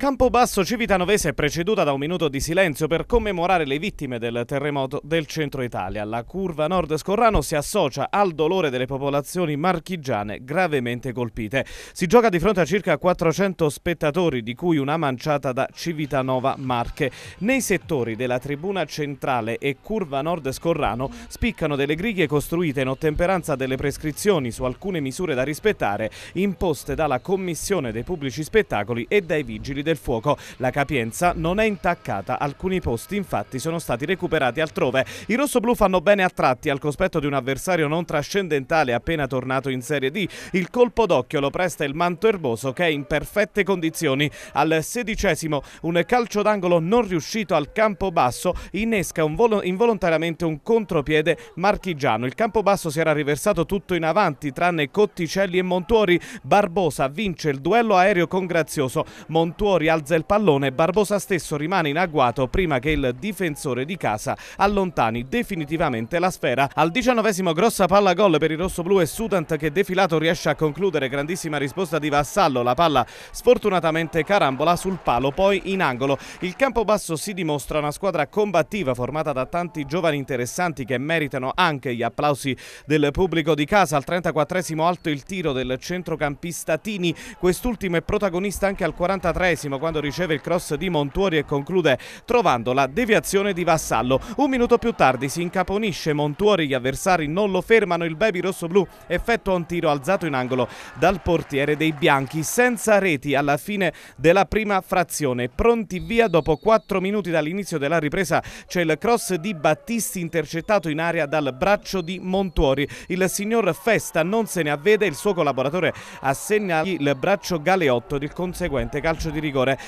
Campobasso Civitanovese è preceduta da un minuto di silenzio per commemorare le vittime del terremoto del centro Italia. La curva nord scorrano si associa al dolore delle popolazioni marchigiane gravemente colpite. Si gioca di fronte a circa 400 spettatori, di cui una manciata da Civitanova Marche. Nei settori della tribuna centrale e curva nord scorrano spiccano delle griglie costruite in ottemperanza delle prescrizioni su alcune misure da rispettare imposte dalla Commissione dei pubblici spettacoli e dai vigili del del fuoco. La capienza non è intaccata, alcuni posti infatti sono stati recuperati altrove. I rossoblù fanno bene a tratti al cospetto di un avversario non trascendentale appena tornato in Serie D. Il colpo d'occhio lo presta il manto erboso che è in perfette condizioni. Al sedicesimo un calcio d'angolo non riuscito al campo basso innesca un involontariamente un contropiede marchigiano. Il campo basso si era riversato tutto in avanti tranne Cotticelli e Montuori. Barbosa vince il duello aereo con Grazioso. Montuori rialza il pallone e Barbosa stesso rimane in agguato prima che il difensore di casa allontani definitivamente la sfera. Al diciannovesimo grossa palla gol per il rossoblu e Sudant che defilato riesce a concludere. Grandissima risposta di Vassallo, la palla sfortunatamente carambola sul palo, poi in angolo. Il campo basso si dimostra una squadra combattiva formata da tanti giovani interessanti che meritano anche gli applausi del pubblico di casa. Al 34esimo alto il tiro del centrocampista Tini, quest'ultimo è protagonista anche al 43 48 quando riceve il cross di Montuori e conclude trovando la deviazione di Vassallo. Un minuto più tardi si incaponisce Montuori, gli avversari non lo fermano, il baby rosso-blu effettua un tiro alzato in angolo dal portiere dei bianchi senza reti alla fine della prima frazione. Pronti via dopo 4 minuti dall'inizio della ripresa c'è il cross di Battisti intercettato in aria dal braccio di Montuori. Il signor Festa non se ne avvede, il suo collaboratore assegna il braccio galeotto del conseguente calcio di rigore rigore.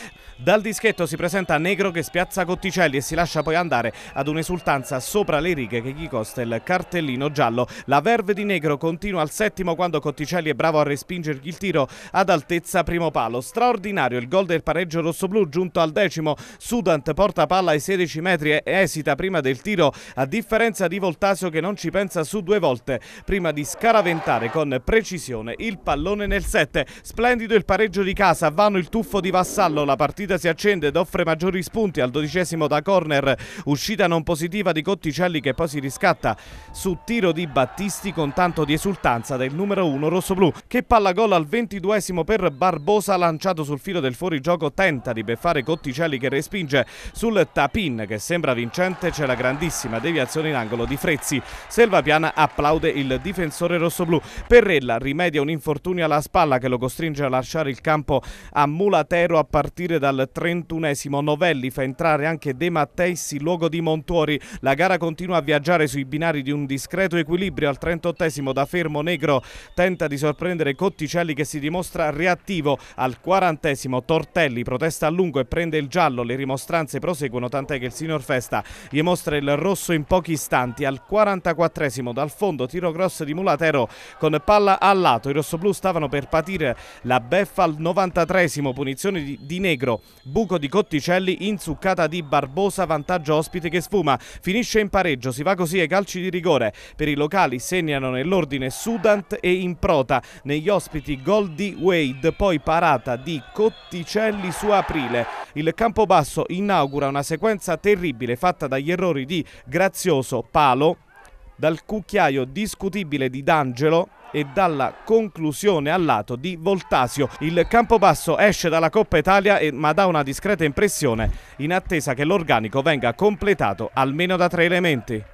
Dal dischetto si presenta Negro che spiazza Cotticelli e si lascia poi andare ad un'esultanza sopra le righe che gli costa il cartellino giallo. La verve di Negro continua al settimo quando Cotticelli è bravo a respingergli il tiro ad altezza primo palo. Straordinario il gol del pareggio rossoblù giunto al decimo. Sudant porta palla ai 16 metri e esita prima del tiro a differenza di Voltasio che non ci pensa su due volte prima di scaraventare con precisione il pallone nel 7. Splendido il pareggio di casa, vano il tuffo di Vassar Vassallo la partita si accende ed offre maggiori spunti al dodicesimo da corner uscita non positiva di Cotticelli che poi si riscatta su tiro di Battisti con tanto di esultanza del numero 1 rossoblù che palla gol al ventiduesimo per Barbosa lanciato sul filo del fuorigioco tenta di beffare Cotticelli che respinge sul tapin che sembra vincente c'è la grandissima deviazione in angolo di Frezzi Selvapiana applaude il difensore rossoblù Perrella rimedia un infortunio alla spalla che lo costringe a lasciare il campo a Mulatero a partire dal 31 esimo Novelli fa entrare anche De Matteissi luogo di Montuori. La gara continua a viaggiare sui binari di un discreto equilibrio. Al 38 esimo da Fermo Negro tenta di sorprendere Cotticelli che si dimostra reattivo. Al 40 esimo Tortelli protesta a lungo e prende il giallo. Le rimostranze proseguono tant'è che il signor Festa gli mostra il rosso in pochi istanti. Al 44 esimo dal fondo tiro cross di Mulatero con palla a lato. I rossoblù stavano per patire la beffa al 93 esimo punizione di di, Negro, buco di Cotticelli, inzuccata di Barbosa, vantaggio ospite che sfuma. Finisce in pareggio, si va così ai calci di rigore. Per i locali segnano nell'ordine Sudant e Improta. Negli ospiti gol di Wade, poi parata di Cotticelli su Aprile. Il Campobasso inaugura una sequenza terribile fatta dagli errori di Grazioso, Palo, dal cucchiaio discutibile di D'Angelo e dalla conclusione al lato di Voltasio. Il Campobasso esce dalla Coppa Italia ma dà una discreta impressione in attesa che l'organico venga completato almeno da tre elementi.